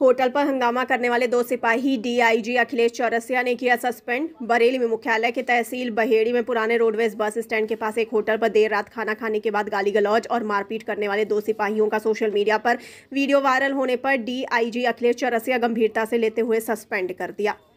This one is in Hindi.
होटल पर हंगामा करने वाले दो सिपाही डीआईजी अखिलेश चौरसिया ने किया सस्पेंड बरेली में मुख्यालय के तहसील बहेड़ी में पुराने रोडवेज बस स्टैंड के पास एक होटल पर देर रात खाना खाने के बाद गाली गलौज और मारपीट करने वाले दो सिपाहियों का सोशल मीडिया पर वीडियो वायरल होने पर डीआईजी अखिलेश चौरसिया गंभीरता से लेते हुए सस्पेंड कर दिया